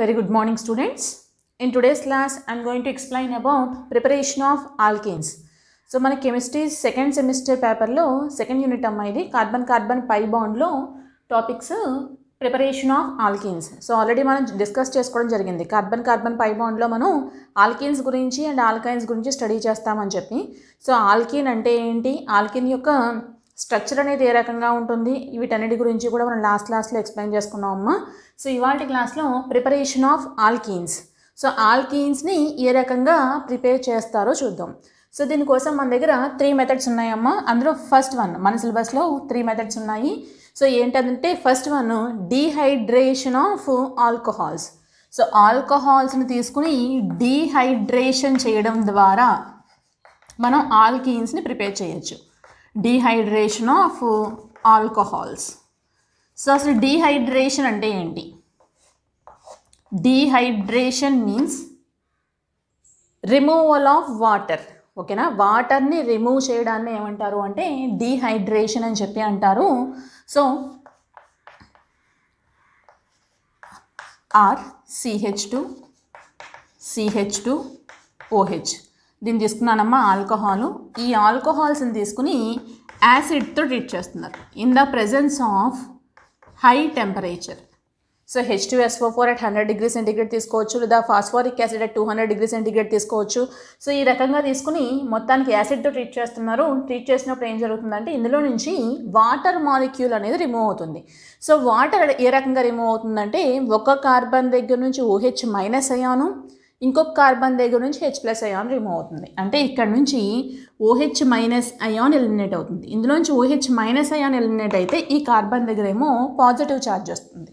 Very good morning students. In today's class, I am going to explain about preparation of alkenes. So మన chemistry second semester పేపర్లో second unit అమ్మాయి ఇది carbon carbon pi బాండ్లో topics preparation of alkenes so already మనం discuss చేసుకోవడం జరిగింది carbon carbon pi బాండ్లో మనం alkynes గురించి అండ్ ఆల్కైన్స్ గురించి స్టడీ చేస్తామని చెప్పి సో ఆల్కిన్ అంటే ఏంటి ఆల్కిన్ యొక్క స్ట్రక్చర్ అనేది ఏ రకంగా ఉంటుంది వీటన్నిటి గురించి కూడా మనం లాస్ట్ క్లాస్లో ఎక్స్ప్లెయిన్ చేసుకున్నాం అమ్మ సో ఇవాళ క్లాస్లో ప్రిపరేషన్ ఆఫ్ ఆల్కీన్స్ సో ఆల్కీన్స్ని ఏ రకంగా ప్రిపేర్ చేస్తారో చూద్దాం సో దీనికోసం మన దగ్గర త్రీ మెథడ్స్ ఉన్నాయమ్మా అందులో ఫస్ట్ వన్ మన సిలబస్లో త్రీ మెథడ్స్ ఉన్నాయి సో ఏంటంటే first one dehydration of alcohols so ఆల్కహాల్స్ని తీసుకుని డీహైడ్రేషన్ చేయడం ద్వారా మనం ఆల్కీన్స్ని ప్రిపేర్ చేయొచ్చు డీహైడ్రేషన్ ఆఫ్ ఆల్కహాల్స్ సో అసలు డీహైడ్రేషన్ అంటే ఏంటి dehydration means removal of water ఓకేనా వాటర్ని రిమూవ్ చేయడాన్ని ఏమంటారు అంటే డీహైడ్రేషన్ అని చెప్పి అంటారు so R C H two C H two O H దీన్ని తీసుకున్నానమ్మా ఆల్కహాల్ ఈ ఆల్కహాల్స్ని తీసుకుని యాసిడ్తో ట్రీట్ చేస్తున్నారు in the presence of high temperature so H two S O four at hundred degree centigrade తీసుకోవచ్చు లేదా phosphoric acid at two hundred degree centigrade తీసుకోవచ్చు సో ఈ రకంగా తీసుకుని మొత్తానికి యాసిడ్తో ట్రీట్ చేస్తున్నారు ట్రీట్ చేసినప్పుడు ఏం జరుగుతుందంటే ఇందులో నుంచి వాటర్ మాలిక్యూల్ అనేది రిమూవ్ అవుతుంది సో వాటర్ ఏ రకంగా రిమూవ్ అవుతుందంటే ఒక కార్బన్ దగ్గర నుంచి ఓహెచ్ మైనస్ అయ్యాను ఇంకొక కార్బన్ దగ్గర నుంచి హెచ్ ప్లస్ అయాన్ రిమూవ్ అవుతుంది అంటే ఇక్కడ నుంచి ఓహెచ్ మైనస్ అయాన్ ఎలిమినేట్ అవుతుంది ఇందులో నుంచి ఓహెచ్ మైనస్ అయాన్ ఎలిమినేట్ అయితే ఈ కార్బన్ దగ్గర ఏమో పాజిటివ్ ఛార్జ్ వస్తుంది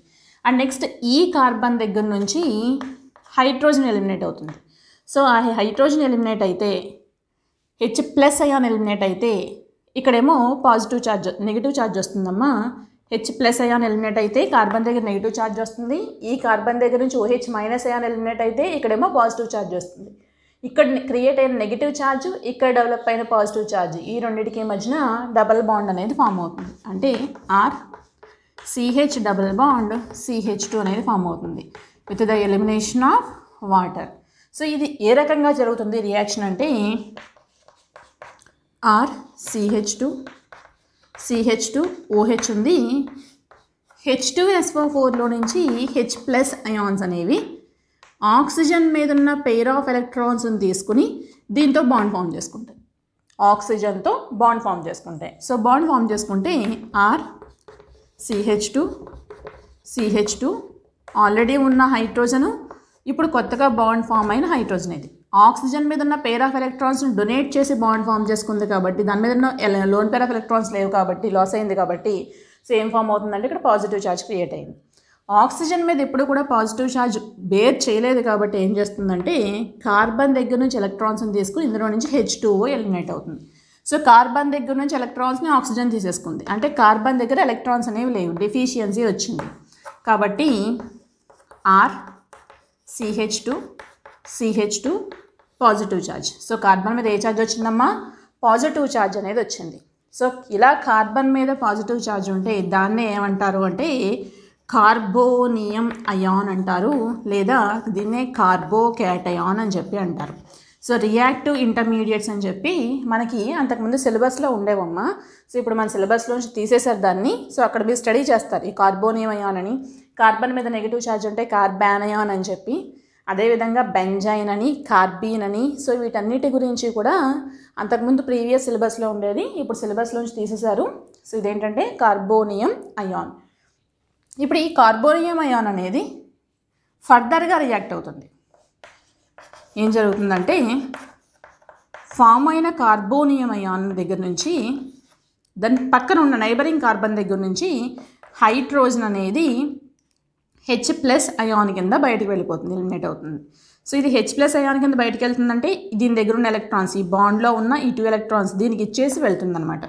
అండ్ నెక్స్ట్ ఈ కార్బన్ దగ్గర నుంచి హైడ్రోజన్ ఎలిమినేట్ అవుతుంది సో ఆ హైడ్రోజన్ ఎలిమినేట్ అయితే హెచ్ ప్లస్ అయాన్ ఎలిమినేట్ అయితే ఇక్కడేమో పాజిటివ్ ఛార్జ్ నెగిటివ్ ఛార్జ్ వస్తుందమ్మా హెచ్ ప్లస్ అయాన్ ఎలిమినేట్ అయితే కార్బన్ దగ్గర నెగిటివ్ ఛార్జ్ వస్తుంది ఈ కార్బన్ దగ్గర నుంచి ఓహెచ్ మైనస్ అయాన్ ఎలిమినేట్ అయితే ఇక్కడేమో పాజిటివ్ ఛార్జ్ వస్తుంది ఇక్కడ క్రియేట్ అయిన నెగిటివ్ ఛార్జ్ ఇక్కడ డెవలప్ అయిన పాజిటివ్ ఛార్జ్ ఈ రెండింటికి మధ్యన డబల్ బాండ్ అనేది ఫామ్ అవుతుంది అంటే R C H double bond C H two అనేది ఫామ్ అవుతుంది with the elimination of water so ఇది ఏ రకంగా జరుగుతుంది రియాక్షన్ అంటే R C H two C H two O H ఉంది హెచ్ టూ ఎస్ఓ ఫోర్లో నుంచి హెచ్ ప్లస్ అయాన్స్ అనేవి ఆక్సిజన్ మీద ఉన్న పెయిర్ ఆఫ్ ఎలక్ట్రాన్స్ని తీసుకుని దీంతో బాండ్ ఫామ్ చేసుకుంటాయి ఆక్సిజన్తో బాండ్ ఫామ్ చేసుకుంటాయి సో బాండ్ ఫామ్ చేసుకుంటే R C H two C H two already ఉన్న హైడ్రోజను ఇప్పుడు కొత్తగా బాండ్ ఫామ్ అయిన హైడ్రోజన్ ఇది ఆక్సిజన్ మీద ఉన్న పేర్ ఆఫ్ ఎలక్ట్రాన్స్ని డొనేట్ చేసి బాండ్ ఫామ్ చేసుకుంది కాబట్టి దాని మీద ఉన్న లోన్ పేర్ ఆఫ్ ఎలక్ట్రాన్స్ లేవు కాబట్టి లాస్ అయింది కాబట్టి సేమ్ ఫామ్ అవుతుందంటే ఇక్కడ పాజిటివ్ ఛార్జ్ క్రియేట్ అయింది ఆక్సిజన్ మీద ఎప్పుడు కూడా పాజిటివ్ ఛార్జ్ బేర్ చేయలేదు కాబట్టి ఏం చేస్తుందంటే కార్బన్ దగ్గర నుంచి ఎలక్ట్రాన్స్ని తీసుకుని ఇందులో నుంచి హెచ్ టూఓ ఎలిమినేట్ అవుతుంది సో కార్బన్ దగ్గర నుంచి ఎలక్ట్రాన్స్ని ఆక్సిజన్ తీసేసుకుంది అంటే కార్బన్ దగ్గర ఎలక్ట్రాన్స్ అనేవి లేవు డెఫిషియన్సీ వచ్చింది కాబట్టి R C H two C H two positive charge so carbon మీద ఏ ఛార్జ్ వచ్చిందమ్మా పాజిటివ్ ఛార్జ్ అనేది వచ్చింది సో ఇలా కార్బన్ మీద పాజిటివ్ ఛార్జ్ ఉంటే దాన్నే ఏమంటారు అంటే కార్బోనియం అయాన్ అంటారు లేదా దీన్నే కార్బో క్యాటయాన్ అని చెప్పి అంటారు సో రియాక్టివ్ ఇంటర్మీడియట్స్ అని చెప్పి మనకి అంతకుముందు సిలబస్లో ఉండేవమ్మా సో ఇప్పుడు మన సిలబస్లోంచి తీసేశారు దాన్ని సో అక్కడ మీరు స్టడీ చేస్తారు ఈ కార్బోనియం అయాన్ అని కార్బన్ మీద నెగిటివ్ ఛార్జ్ ఉంటే కార్బానయాన్ అని చెప్పి అదేవిధంగా బెంజైన్ అని కార్బీన్ అని సో వీటన్నిటి గురించి కూడా అంతకుముందు ప్రీవియస్ సిలబస్లో ఉండేది ఇప్పుడు సిలబస్లోంచి తీసేశారు సో ఇదేంటంటే కార్బోనియం అయాన్ ఇప్పుడు ఈ కార్బోనియం అయాన్ అనేది ఫర్దర్గా రియాక్ట్ అవుతుంది ఏం జరుగుతుందంటే ఫామ్ అయిన కార్బోనియం అయాన్ దగ్గర నుంచి దాని పక్కన ఉన్న నైబరింగ్ కార్బన్ దగ్గర నుంచి హైడ్రోజన్ అనేది హెచ్ ప్లస్ అయాన్ కింద బయటకు వెళ్ళిపోతుంది ఎలిమినేట్ అవుతుంది సో ఇది హెచ్ ప్లస్ అయాన్ కింద బయటకు వెళ్తుందంటే దీని దగ్గర ఉన్న ఎలక్ట్రాన్స్ ఈ బాండ్లో ఉన్న ఈ టూ ఎలక్ట్రాన్స్ దీనికి ఇచ్చేసి వెళ్తుందనమాట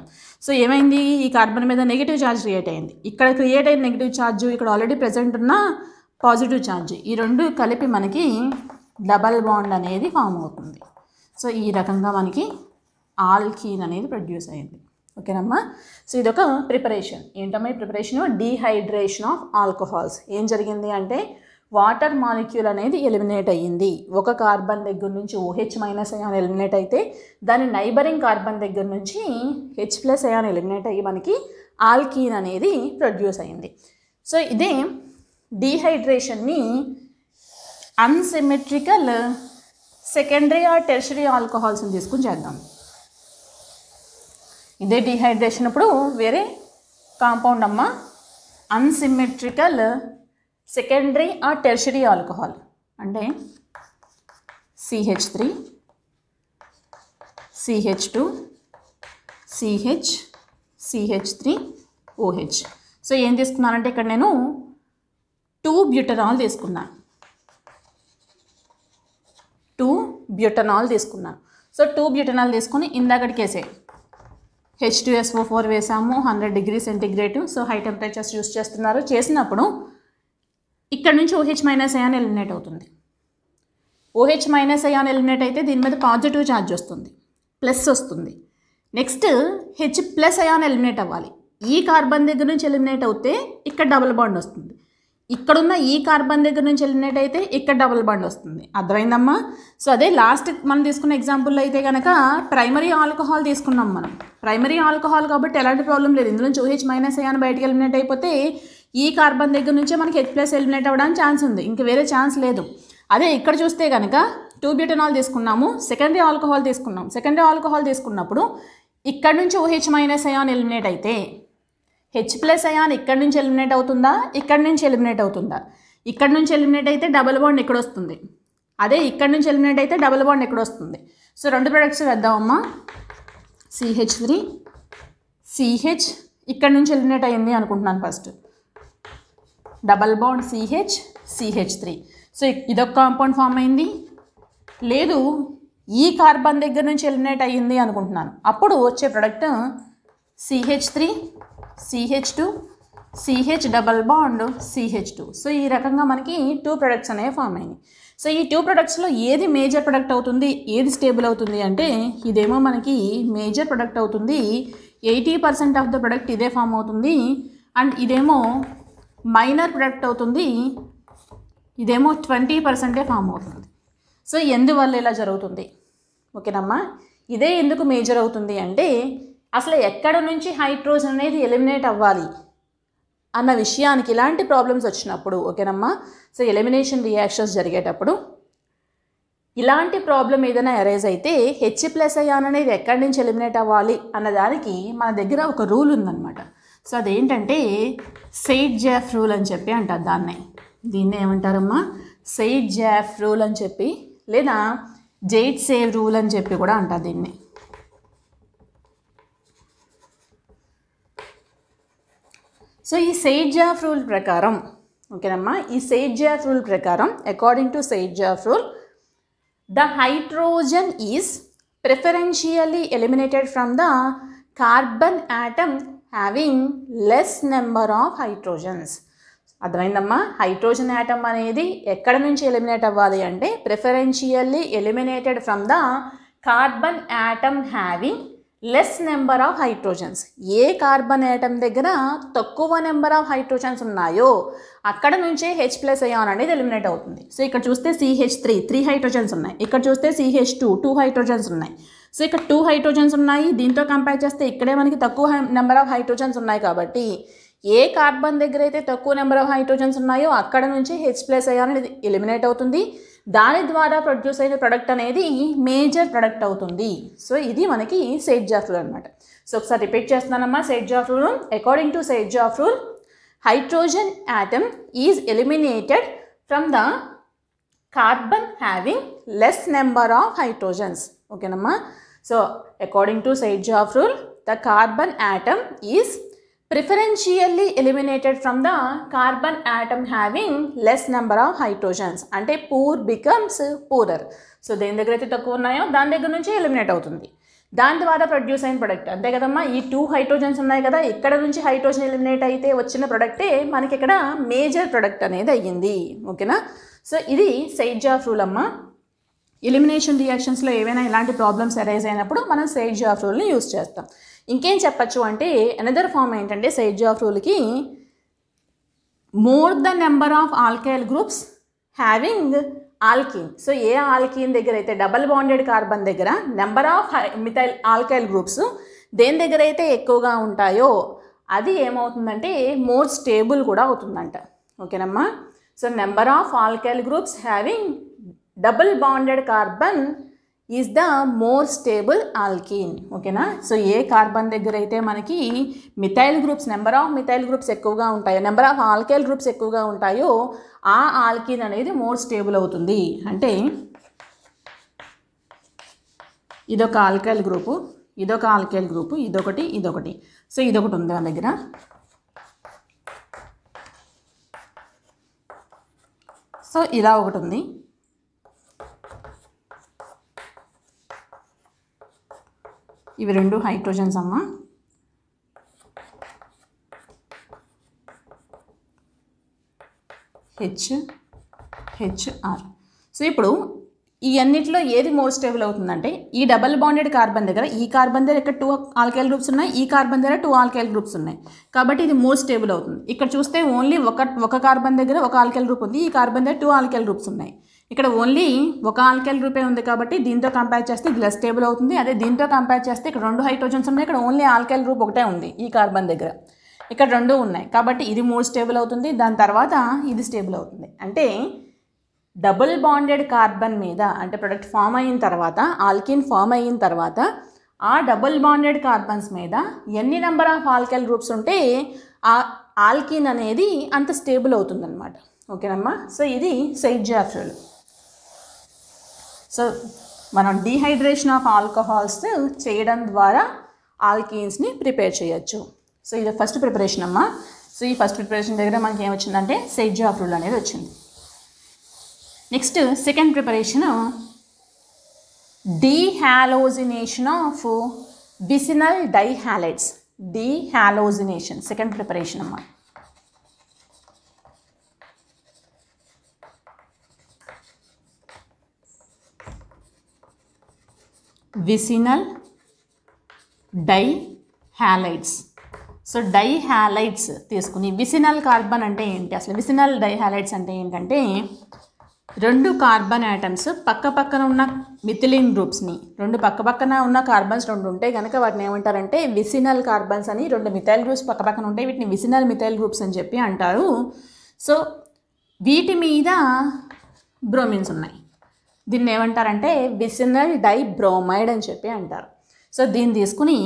సో ఏమైంది ఈ కార్బన్ మీద నెగిటివ్ ఛార్జ్ క్రియేట్ అయింది ఇక్కడ క్రియేట్ అయిన నెగిటివ్ ఛార్జ్ ఇక్కడ ఆల్రెడీ ప్రజెంట్ ఉన్న పాజిటివ్ ఛార్జ్ ఈ రెండు కలిపి మనకి డబల్ బాండ్ అనేది ఫామ్ అవుతుంది సో ఈ రకంగా మనకి ఆల్కీన్ అనేది ప్రొడ్యూస్ అయింది ఓకేనమ్మా సో ఇదొక ప్రిపరేషన్ ఏంటమ్మా ఈ ప్రిపరేషన్ డీహైడ్రేషన్ ఆఫ్ ఆల్కహాల్స్ ఏం జరిగింది అంటే వాటర్ మాలిక్యూల్ అనేది ఎలిమినేట్ అయ్యింది ఒక కార్బన్ దగ్గర నుంచి ఓహెచ్ మైనస్ అయాన్ ఎలిమినేట్ అయితే దాని నైబరింగ్ కార్బన్ దగ్గర నుంచి హెచ్ ప్లస్ అయాన్ ఎలిమినేట్ అయ్యి మనకి ఆల్కీన్ అనేది ప్రొడ్యూస్ అయింది సో ఇదే డీహైడ్రేషన్ని అన్సిమెట్రికల్ సెకండరీ ఆర్ టెర్షరీ ఆల్కహాల్స్ని తీసుకుని చేద్దాం ఇదే డిహైడ్రేషన్ అప్పుడు వేరే కాంపౌండ్ అమ్మ అన్సిమ్మెట్రికల్ సెకండరీ ఆ టెర్షరీ ఆల్కహాల్ అంటే C H three C H two C H C H three O H so ఏం తీసుకున్నానంటే ఇక్కడ నేను టూ బ్యూటనాల్ తీసుకున్నాను టూ బ్యూటనాల్ తీసుకున్నాను సో టూ బ్యూటనాల్ తీసుకొని ఇందాకటికేసే హెచ్ ఫోర్ వేసాము hundred degree centigrade so high temperatures use చేస్తున్నారు చేసినప్పుడు ఇక్కడ నుంచి ఓహెచ్ మైనస్ అయాన్ ఎలిమినేట్ అవుతుంది ఓహెచ్ మైనస్ అయాన్ ఎలిమినేట్ అయితే దీని మీద పాజిటివ్ ఛార్జ్ వస్తుంది ప్లస్ వస్తుంది next H plus ion eliminate అవ్వాలి ఈ కార్బన్ దగ్గర నుంచి ఎలిమినేట్ అవుతే ఇక్కడ డబుల్ బాండ్ వస్తుంది ఇక్కడున్న ఈ కార్బన్ దగ్గర నుంచి వెళ్ళినట్టయితే ఇక్కడ డబుల్ బాండ్ వస్తుంది అర్థమైందమ్మా సో అదే లాస్ట్ మనం తీసుకున్న ఎగ్జాంపుల్లో అయితే కనుక ప్రైమరీ ఆల్కహాల్ తీసుకున్నాం మనం ప్రైమరీ ఆల్కహాల్ కాబట్టి ఎలాంటి ప్రాబ్లం లేదు ఇందులో ఓహెచ్ మైనస్ అయ్యాను బయటకు వెళ్ళినట్టు అయిపోతే ఈ కార్బన్ దగ్గర నుంచే మనకి హెచ్ ప్లస్ ఎలిమినేట్ అవ్వడానికి ఛాన్స్ ఉంది ఇంక వేరే ఛాన్స్ లేదు అదే ఇక్కడ చూస్తే కనుక టూ బ్యూటనాల్ తీసుకున్నాము సెకండరీ ఆల్కహాల్ తీసుకున్నాము సెకండరీ ఆల్కహాల్ తీసుకున్నప్పుడు ఇక్కడ నుంచి ఓహెచ్ మైనస్ అయాన్ ఎలిమినేట్ అయితే హెచ్ ప్లస్ అయాన్ ఇక్కడ నుంచి ఎలిమినేట్ అవుతుందా ఇక్కడ నుంచి ఎలిమినేట్ అవుతుందా ఇక్కడ నుంచి ఎలిమినేట్ అయితే డబుల్ బాండ్ ఎక్కడ వస్తుంది అదే ఇక్కడ నుంచి ఎలిమినేట్ అయితే డబుల్ బాండ్ ఇక్కడ వస్తుంది సో రెండు ప్రొడక్ట్స్ వేద్దామమ్మా సిహెచ్ త్రీ సిహెచ్ ఇక్కడ నుంచి ఎలిమినేట్ అయ్యింది అనుకుంటున్నాను first double bond C H C H three so ఇదొక కాంపౌండ్ ఫామ్ అయింది లేదు ఈ కార్బన్ దగ్గర నుంచి ఎలిమినేట్ అయ్యింది అనుకుంటున్నాను అప్పుడు వచ్చే product C H three C H two C H double bond C H two so ఈ రకంగా మనకి టూ ప్రొడక్ట్స్ అనేవి ఫామ్ అయినాయి సో ఈ టూ ప్రొడక్ట్స్లో ఏది మేజర్ ప్రొడక్ట్ అవుతుంది ఏది స్టేబుల్ అవుతుంది అంటే ఇదేమో మనకి మేజర్ ప్రొడక్ట్ అవుతుంది eighty percent of the product ఇదే ఫామ్ అవుతుంది అండ్ ఇదేమో మైనర్ ప్రొడక్ట్ అవుతుంది ఇదేమో ట్వంటీ పర్సెంటే ఫామ్ అవుతుంది సో ఎందువల్ల ఇలా జరుగుతుంది ఓకేనమ్మా ఇదే ఎందుకు మేజర్ అవుతుంది అంటే అసలు ఎక్కడ నుంచి హైడ్రోజన్ అనేది ఎలిమినేట్ అవ్వాలి అన్న విషయానికి ఇలాంటి ప్రాబ్లమ్స్ వచ్చినప్పుడు ఓకేనమ్మా సో ఎలిమినేషన్ రియాక్షన్స్ జరిగేటప్పుడు ఇలాంటి ప్రాబ్లం ఏదైనా అరేజ్ అయితే హెచ్ ప్లస్ అయ్యాన్ అనేది ఎక్కడి నుంచి ఎలిమినేట్ అవ్వాలి అన్నదానికి మన దగ్గర ఒక రూల్ ఉందన్నమాట సో అదేంటంటే సెయిట్ జాఫ్ రూల్ అని చెప్పి అంటారు దాన్నే దీన్నే ఏమంటారమ్మా సెయిట్ జాఫ్ రూల్ అని చెప్పి లేదా జైట్ సేవ్ రూల్ అని చెప్పి కూడా అంటారు దీన్ని సో ఈ జాఫ్ రూల్ ప్రకారం ఓకేనమ్మా ఈ జాఫ్ రూల్ ప్రకారం according to Saytzeff rule the hydrogen is preferentially eliminated from the carbon atom having less number of hydrogens అర్థమైందమ్మా హైడ్రోజన్ యాటమ్ అనేది ఎక్కడ నుంచి ఎలిమినేట్ అవ్వాలి అంటే preferentially eliminated from the carbon atom having less number of hydrogens ఏ carbon atom దగ్గర తక్కువ number of hydrogens ఉన్నాయో అక్కడ నుంచే హెచ్ ప్లస్ అయాన్ అనేది ఎలిమినేట్ అవుతుంది సో ఇక్కడ చూస్తే సిహెచ్ త్రీ త్రీ హైడ్రోజన్స్ ఉన్నాయి ఇక్కడ చూస్తే సిహెచ్ టూ టూ హైడ్రోజన్స్ ఉన్నాయి సో ఇక్కడ టూ హైడ్రోజన్స్ ఉన్నాయి దీంతో కంపేర్ చేస్తే ఇక్కడే మనకి తక్కువ నెంబర్ ఆఫ్ హైడ్రోజన్స్ ఉన్నాయి కాబట్టి ఏ కార్బన్ దగ్గర అయితే తక్కువ నెంబర్ ఆఫ్ హైడ్రోజన్స్ ఉన్నాయో అక్కడ నుంచి హెచ్ ప్లస్ అయాన్ అనేది ఎలిమినేట్ అవుతుంది దాని ద్వారా ప్రొడ్యూస్ అయిన ప్రొడక్ట్ అనేది మేజర్ ప్రొడక్ట్ అవుతుంది సో ఇది మనకి సేట్ జాఫ్ రూల్ అనమాట సో ఒకసారి రిపీట్ చేస్తున్నానమ్మా Saytzeff rule according to Saytzeff rule hydrogen atom is eliminated from the carbon having less number of hydrogens ఓకేనమ్మా so according to Saytzeff rule the carbon atom is preferentially eliminated from the carbon atom having less number of hydrogens అంటే poor becomes poorer so దేని దగ్గర అయితే తక్కువ ఉన్నాయో దాని దగ్గర నుంచి ఎలిమినేట్ అవుతుంది దాని ద్వారా ప్రొడ్యూస్ అయిన ప్రొడక్ట్ అంతే కదమ్మా ఈ టూ హైడ్రోజన్స్ ఉన్నాయి కదా ఇక్కడ నుంచి హైడ్రోజన్ ఎలిమినేట్ అయితే వచ్చిన ప్రొడక్టే మనకి ఇక్కడ మేజర్ ప్రొడక్ట్ అనేది అయ్యింది ఓకేనా సో ఇది జాఫ్ రూల్ అమ్మ ఎలిమినేషన్ రియాక్షన్స్లో ఏవైనా ఇలాంటి ప్రాబ్లమ్స్ అరైజ్ అయినప్పుడు మనం జాఫ్ రూల్ని యూస్ చేస్తాం ఇంకేం చెప్పచ్చు అంటే అనదర్ ఫామ్ ఏంటంటే సైజ్ ఆఫ్ రూల్కి more the number of alkyl groups having alkene so ఏ ఆల్కీన్ దగ్గర అయితే డబల్ బాండెడ్ కార్బన్ దగ్గర number of methyl alkyl groups దేని దగ్గర అయితే ఎక్కువగా ఉంటాయో అది ఏమవుతుందంటే మోర్ స్టేబుల్ కూడా అవుతుందంట ఓకేనమ్మా so number of alkyl groups having double bonded carbon is the more stable alkene ఓకేనా సో ఏ కార్బన్ దగ్గర అయితే మనకి methyl groups number of methyl groups ఎక్కువగా ఉంటాయో నెంబర్ ఆఫ్ ఆల్కైల్ గ్రూప్స్ ఎక్కువగా ఉంటాయో ఆ ఆల్కీన్ అనేది మోర్ స్టేబుల్ అవుతుంది అంటే ఇదొక ఆల్కైల్ గ్రూపు ఇదొక ఆల్కైల్ గ్రూపు ఇదొకటి ఇదొకటి సో ఇదొకటి ఉంది మన దగ్గర సో ఇలా ఒకటి ఉంది ఇవి రెండు హైడ్రోజన్స్ అమ్మ హెచ్ హెచ్ఆర్ సో ఇప్పుడు ఈ అన్నిటిలో ఏది మోర్ స్టేబుల్ అవుతుందంటే ఈ డబల్ బాండెడ్ కార్బన్ దగ్గర ఈ కార్బన్ దగ్గర ఇక్కడ టూ ఆల్కైల్ గ్రూప్స్ ఉన్నాయి ఈ కార్బన్ దగ్గర టూ ఆల్కైల్ గ్రూప్స్ ఉన్నాయి కాబట్టి ఇది మోర్ స్టేబుల్ అవుతుంది ఇక్కడ చూస్తే ఓన్లీ ఒక ఒక కార్బన్ దగ్గర ఒక ఆల్కైల్ గ్రూప్ ఉంది ఈ కార్బన్ దగ్గర టూ ఆల్కైల్ గ్రూప్స్ ఉన్నాయి ఇక్కడ ఓన్లీ ఒక ఆల్కైల్ గ్రూపే ఉంది కాబట్టి దీంతో కంపేర్ చేస్తే ఇలా స్టేబుల్ అవుతుంది అదే దీంతో కంపేర్ చేస్తే ఇక్కడ రెండు హైడ్రోజన్స్ ఉన్నాయి ఇక్కడ ఓన్లీ ఆల్కైల్ గ్రూప్ ఒకటే ఉంది ఈ కార్బన్ దగ్గర ఇక్కడ రెండు ఉన్నాయి కాబట్టి ఇది మూడు స్టేబుల్ అవుతుంది దాని తర్వాత ఇది స్టేబుల్ అవుతుంది అంటే డబుల్ బాండెడ్ కార్బన్ మీద అంటే ప్రొడక్ట్ ఫామ్ అయిన తర్వాత ఆల్కిన్ ఫామ్ అయిన తర్వాత ఆ డబుల్ బాండెడ్ కార్బన్స్ మీద ఎన్ని నెంబర్ ఆఫ్ ఆల్కైల్ గ్రూప్స్ ఉంటే ఆ ఆల్కిన్ అనేది అంత స్టేబుల్ అవుతుందన్నమాట ఓకేనమ్మా సో ఇది సైడ్ జాఫ్రోలు సో మనం డీహైడ్రేషన్ ఆఫ్ ఆల్కహాల్స్ చేయడం ద్వారా ఆల్కీన్స్ని ప్రిపేర్ చేయొచ్చు సో ఇది ఫస్ట్ ప్రిపరేషన్ అమ్మా సో ఈ ఫస్ట్ ప్రిపరేషన్ దగ్గర మనకి ఏమొచ్చిందంటే సెజ్ ఆఫ్ రూల్ అనేది వచ్చింది next second preparation dehalogenation of vicinal dihalides dehalogenation second preparation అమ్మా vicinal dihalides so dihalides తీసుకుని విసినల్ కార్బన్ అంటే ఏంటి అసలు విసినల్ డై హ్యాలైట్స్ అంటే ఏంటంటే రెండు కార్బన్ ఐటమ్స్ పక్క పక్కన ఉన్న మిథిలిన్ గ్రూప్స్ని రెండు పక్క పక్కన ఉన్న కార్బన్స్ రెండు ఉంటాయి కనుక వాటిని ఏమంటారంటే విసినల్ కార్బన్స్ అని రెండు మిథైల్ గ్రూప్స్ పక్క పక్కన ఉంటాయి వీటిని విసినల్ మిథైల్ గ్రూప్స్ అని చెప్పి అంటారు సో వీటి మీద బ్రోమిన్స్ ఉన్నాయి దీన్ని ఏమంటారంటే విసినల్ డై బ్రోమైడ్ అని చెప్పి అంటారు సో దీన్ని తీసుకుని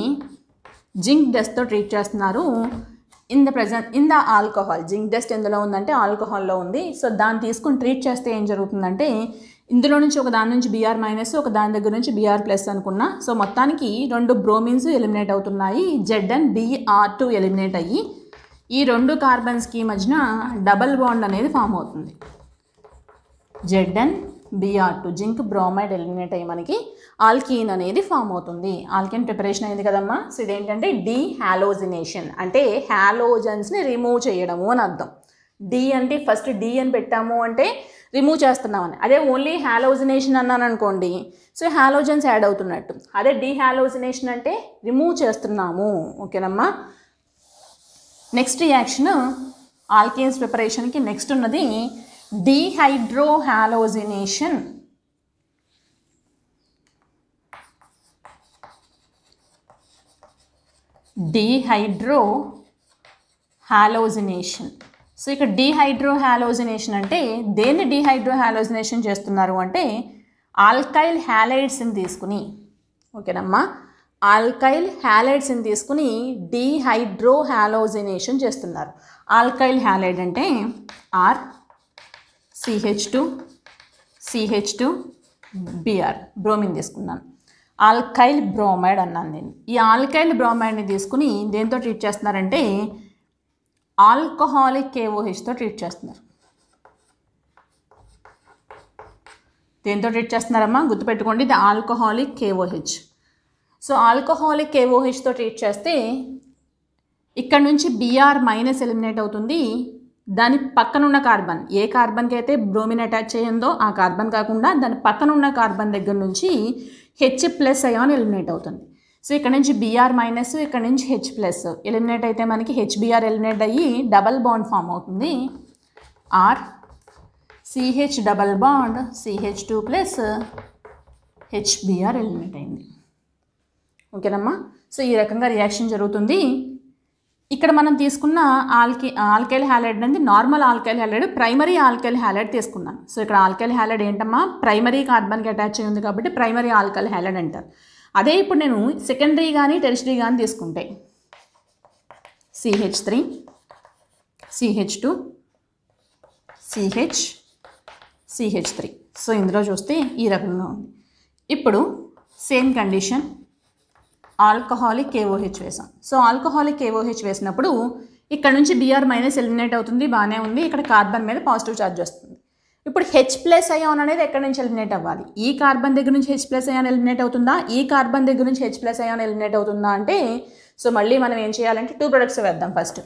జింక్ డస్ట్తో ట్రీట్ చేస్తున్నారు in the present in the alcohol zinc dust ఎందులో ఉందంటే ఆల్కహాల్లో ఉంది సో దాన్ని తీసుకుని ట్రీట్ చేస్తే ఏం జరుగుతుందంటే ఇందులో నుంచి ఒక దాని నుంచి బీఆర్ మైనస్ ఒక దాని దగ్గర నుంచి బీఆర్ ప్లస్ అనుకున్నా సో మొత్తానికి రెండు బ్రోమిన్స్ ఎలిమినేట్ అవుతున్నాయి Z N B R two eliminate అయ్యి ఈ రెండు కార్బన్స్కి మధ్యన డబల్ బాండ్ అనేది ఫామ్ అవుతుంది Z N B R two zinc bromide eliminate అయ్యి మనకి ఆల్కీన్ అనేది ఫామ్ అవుతుంది ఆల్కీన్ ప్రిపరేషన్ అయింది కదమ్మా సో ఇదేంటంటే డీ అంటే హ్యాలోజన్స్ని రిమూవ్ చేయడము అని అర్థం డి అంటే ఫస్ట్ డి అని పెట్టాము అంటే రిమూవ్ చేస్తున్నామని అదే ఓన్లీ హ్యాలోజినేషన్ అన్నాను అనుకోండి సో హ్యాలోజన్స్ యాడ్ అవుతున్నట్టు అదే డీ అంటే రిమూవ్ చేస్తున్నాము ఓకేనమ్మా నెక్స్ట్ రియాక్షన్ ఆల్కేన్స్ ప్రిపరేషన్కి నెక్స్ట్ ఉన్నది డిహైడ్రోహాలోజినేషన్ డిహైడ్రో హాలోజినేషన్ సో ఇక్కడ డిహైడ్రో హాలోజినేషన్ అంటే దేన్ని డిహైడ్రో హాలోజినేషన్ చేస్తున్నారు అంటే ఆల్కైల్ హ్యాలైడ్స్ని తీసుకుని ఓకేనమ్మా ఆల్కైల్ హ్యాలైడ్స్ని తీసుకుని డిహైడ్రో హాలోజినేషన్ చేస్తున్నారు ఆల్కైల్ హ్యాలైడ్ అంటే R C H two C H two B R bromine తీసుకున్నాను ఆల్కైల్ బ్రోమైడ్ అన్నాను నేను ఈ ఆల్కైల్ బ్రోమైడ్ని తీసుకుని దేంతో ట్రీట్ చేస్తున్నారంటే ఆల్కహాలిక్ కేఓహెచ్తో ట్రీట్ చేస్తున్నారు దేంతో ట్రీట్ చేస్తున్నారమ్మా గుర్తుపెట్టుకోండి ఇది ఆల్కహాలిక్ కేఓహెచ్ సో ఆల్కహాలిక్ కేఓహెచ్తో ట్రీట్ చేస్తే ఇక్కడ నుంచి బీఆర్ మైనస్ ఎలిమినేట్ అవుతుంది దాని పక్కనున్న కార్బన్ ఏ కార్బన్కి అయితే బ్రోమిన్ అటాచ్ అయ్యిందో ఆ కార్బన్ కాకుండా దాని పక్కనున్న కార్బన్ దగ్గర నుంచి హెచ్ ప్లస్ అయాన్ ఎలిమినేట్ అవుతుంది సో ఇక్కడ నుంచి బీఆర్ మైనస్ ఇక్కడ నుంచి హెచ్ ప్లస్ ఎలిమినేట్ అయితే మనకి హెచ్బిఆర్ ఎలిమినేట్ అయ్యి డబల్ బాండ్ ఫామ్ అవుతుంది R C H double bond C H two plus H B R eliminate అయింది ఓకేనమ్మా సో ఈ రకంగా రియాక్షన్ జరుగుతుంది ఇక్కడ మనం తీసుకున్న ఆల్కే ఆల్కైల్ హ్యాలైడ్ అనేది normal alkyl halide primary alkyl halide తీసుకున్నాను సో ఇక్కడ ఆల్కైల్ హ్యాలైడ్ ఏంటమ్మా ప్రైమరీ కార్బన్కి అటాచ్ అయ్యి ఉంది కాబట్టి ప్రైమరీ ఆల్కైల్ హ్యాలైడ్ అంటారు అదే ఇప్పుడు నేను సెకండరీ కానీ టెరిషరీ కానీ తీసుకుంటే C H three C H two C H C H three so ఇందులో చూస్తే ఈ రకంగా ఉంది ఇప్పుడు సేమ్ కండిషన్ ఆల్కహాలిక్ కేఓహెచ్ వేసాం సో ఆల్కహాలిక్ కేఓహెచ్ వేసినప్పుడు ఇక్కడ నుంచి బీఆర్ మైనస్ ఎలిమినేట్ అవుతుంది బాగానే ఉంది ఇక్కడ కార్బన్ మీద పాజిటివ్ ఛార్జ్ వస్తుంది ఇప్పుడు హెచ్ ప్లస్ అయాన్ అనేది ఎక్కడి నుంచి ఎలిమినేట్ అవ్వాలి ఈ కార్బన్ దగ్గర నుంచి హెచ్ ప్లస్ అయాన్ ఎలిమినేట్ అవుతుందా ఈ కార్బన్ దగ్గర నుంచి హెచ్ ప్లస్ అయాన్ ఎలిమినేట్ అవుతుందా అంటే సో మళ్ళీ మనం ఏం చేయాలంటే టూ ప్రొడక్ట్స్ వేద్దాం first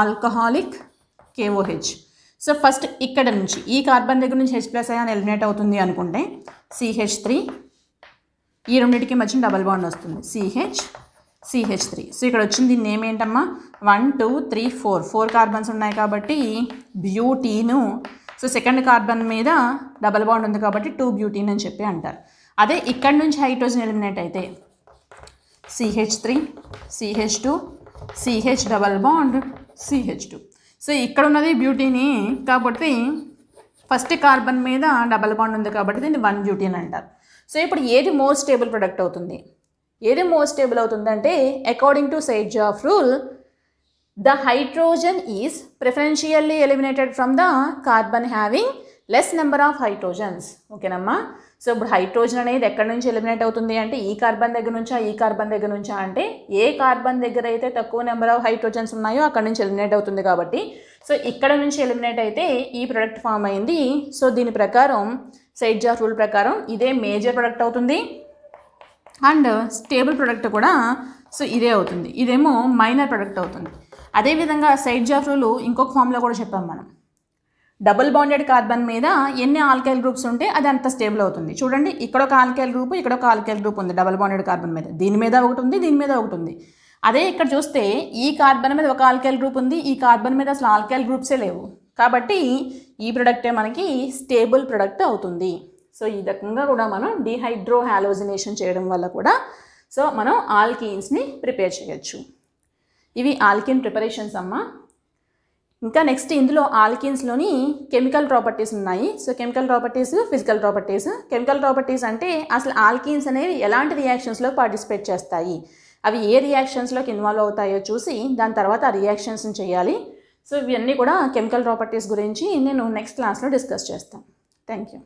alcoholic K O H so first ఇక్కడ నుంచి ఈ కార్బన్ దగ్గర నుంచి హెచ్ ప్లస్ అయాన్ ఎలిమినేట్ అవుతుంది అనుకుంటే సిహెచ్ త్రీ ఈ రెండింటికి మధ్య డబల్ బాండ్ వస్తుంది సిహెచ్ సిహెచ్ త్రీ సో ఇక్కడ వచ్చింది నేమ్ ఏంటమ్మా one two three four four carbons ఉన్నాయి కాబట్టి బ్యూటీను సో సెకండ్ కార్బన్ మీద డబల్ బాండ్ ఉంది కాబట్టి టూ బ్యూటీన్ అని చెప్పి అంటారు అదే ఇక్కడ నుంచి హైడ్రోజన్ ఎలిమినేట్ అయితే C H three C H two C H double bond C H two so ఇక్కడ ఉన్నది బ్యూటీని కాబట్టి ఫస్ట్ కార్బన్ మీద డబల్ బాండ్ ఉంది కాబట్టి దీన్ని వన్ బ్యూటీ అని అంటారు సో ఇప్పుడు ఏది మోర్ స్టేబుల్ ప్రొడక్ట్ అవుతుంది ఏది మోర్ స్టేబుల్ అవుతుందంటే according to Saytzeff rule the hydrogen is preferentially eliminated from the carbon having less number of hydrogens ఓకేనమ్మా సో ఇప్పుడు హైడ్రోజన్ అనేది ఎక్కడి నుంచి ఎలిమినేట్ అవుతుంది అంటే ఈ కార్బన్ దగ్గర నుంచా ఈ కార్బన్ దగ్గర నుంచా అంటే ఏ కార్బన్ దగ్గర అయితే తక్కువ నెంబర్ ఆఫ్ హైడ్రోజన్స్ ఉన్నాయో అక్కడ నుంచి ఎలిమినేట్ అవుతుంది కాబట్టి సో ఇక్కడ నుంచి ఎలిమినేట్ అయితే ఈ ప్రొడక్ట్ ఫామ్ అయింది సో దీని ప్రకారం సైడ్ జార్ రూల్ ప్రకారం ఇదే మేజర్ ప్రొడక్ట్ అవుతుంది అండ్ స్టేబుల్ ప్రొడక్ట్ కూడా సో ఇదే అవుతుంది ఇదేమో మైనర్ ప్రొడక్ట్ అవుతుంది అదేవిధంగా సైడ్ జార్ రూల్ ఇంకొక ఫామ్లో కూడా చెప్పాం మనం డబుల్ బాండెడ్ కార్బన్ మీద ఎన్ని ఆల్కైల్ గ్రూప్స్ ఉంటే అది అంత స్టేబుల్ అవుతుంది చూడండి ఇక్కడ ఒక ఆల్కైల్ గ్రూప్ ఇక్కడ ఒక ఆల్కైల్ గ్రూప్ ఉంది డబుల్ బాండెడ్ కార్బన్ మీద దీని మీద ఒకటి ఉంది దీని మీద ఒకటి ఉంది అదే ఇక్కడ చూస్తే ఈ కార్బన్ మీద ఒక ఆల్కైల్ గ్రూప్ ఉంది ఈ కార్బన్ మీద అసలు ఆల్కైల్ గ్రూప్సే లేవు కాబట్టి ఈ ప్రొడక్టే మనకి స్టేబుల్ ప్రొడక్ట్ అవుతుంది సో ఈ రకంగా కూడా మనం డిహైడ్రో హ్యాలోజినేషన్ చేయడం వల్ల కూడా సో మనం ఆల్కీన్స్ని ప్రిపేర్ చేయొచ్చు ఇవి ఆల్కిన్ ప్రిపరేషన్స్ అమ్మా ఇంకా నెక్స్ట్ ఇందులో ఆల్కిన్స్లోని కెమికల్ ప్రాపర్టీస్ ఉన్నాయి so chemical properties physical properties chemical properties అంటే అసలు ఆల్కిన్స్ అనేవి ఎలాంటి రియాక్షన్స్లో పార్టిసిపేట్ చేస్తాయి అవి ఏ రియాక్షన్స్లోకి ఇన్వాల్వ్ అవుతాయో చూసి దాని తర్వాత ఆ రియాక్షన్స్ని చేయాలి సో ఇవన్నీ కూడా కెమికల్ ప్రాపర్టీస్ గురించి నేను నెక్స్ట్ క్లాస్లో డిస్కస్ చేస్తాను థ్యాంక్ యూ